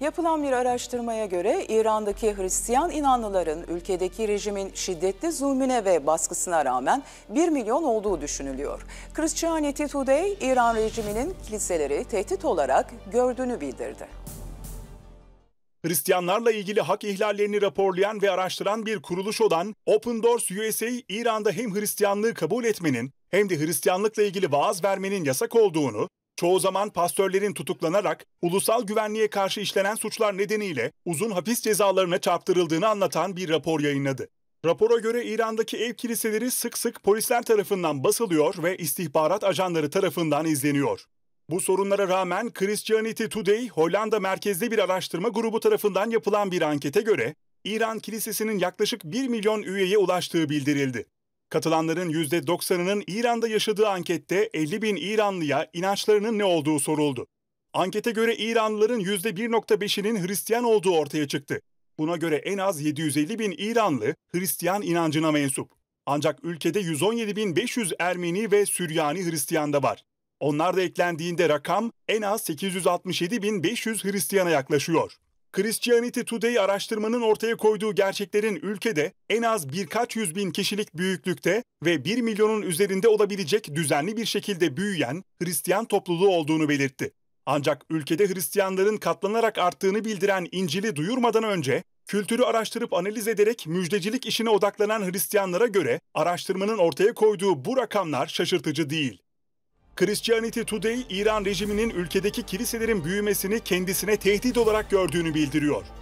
Yapılan bir araştırmaya göre İran'daki Hristiyan inanlıların ülkedeki rejimin şiddetli zulmüne ve baskısına rağmen 1 milyon olduğu düşünülüyor. Christianity Today, İran rejiminin kiliseleri tehdit olarak gördüğünü bildirdi. Hristiyanlarla ilgili hak ihlallerini raporlayan ve araştıran bir kuruluş olan Open Doors USA, İran'da hem Hristiyanlığı kabul etmenin hem de Hristiyanlıkla ilgili vaaz vermenin yasak olduğunu Çoğu zaman pastörlerin tutuklanarak ulusal güvenliğe karşı işlenen suçlar nedeniyle uzun hapis cezalarına çarptırıldığını anlatan bir rapor yayınladı. Rapora göre İran'daki ev kiliseleri sık sık polisler tarafından basılıyor ve istihbarat ajanları tarafından izleniyor. Bu sorunlara rağmen Christianity Today, Hollanda merkezli bir araştırma grubu tarafından yapılan bir ankete göre İran kilisesinin yaklaşık 1 milyon üyeye ulaştığı bildirildi. Katılanların %90'ının İran'da yaşadığı ankette 50 bin İranlıya inançlarının ne olduğu soruldu. Ankete göre İranlıların %1.5'inin Hristiyan olduğu ortaya çıktı. Buna göre en az 750 bin İranlı Hristiyan inancına mensup. Ancak ülkede 117.500 Ermeni ve Süryani Hristiyan da var. Onlar da eklendiğinde rakam en az 867.500 Hristiyan'a yaklaşıyor. Christianity Today araştırmanın ortaya koyduğu gerçeklerin ülkede en az birkaç yüz bin kişilik büyüklükte ve 1 milyonun üzerinde olabilecek düzenli bir şekilde büyüyen Hristiyan topluluğu olduğunu belirtti. Ancak ülkede Hristiyanların katlanarak arttığını bildiren İncil'i duyurmadan önce kültürü araştırıp analiz ederek müjdecilik işine odaklanan Hristiyanlara göre araştırmanın ortaya koyduğu bu rakamlar şaşırtıcı değil. Christianity Today, İran rejiminin ülkedeki kiliselerin büyümesini kendisine tehdit olarak gördüğünü bildiriyor.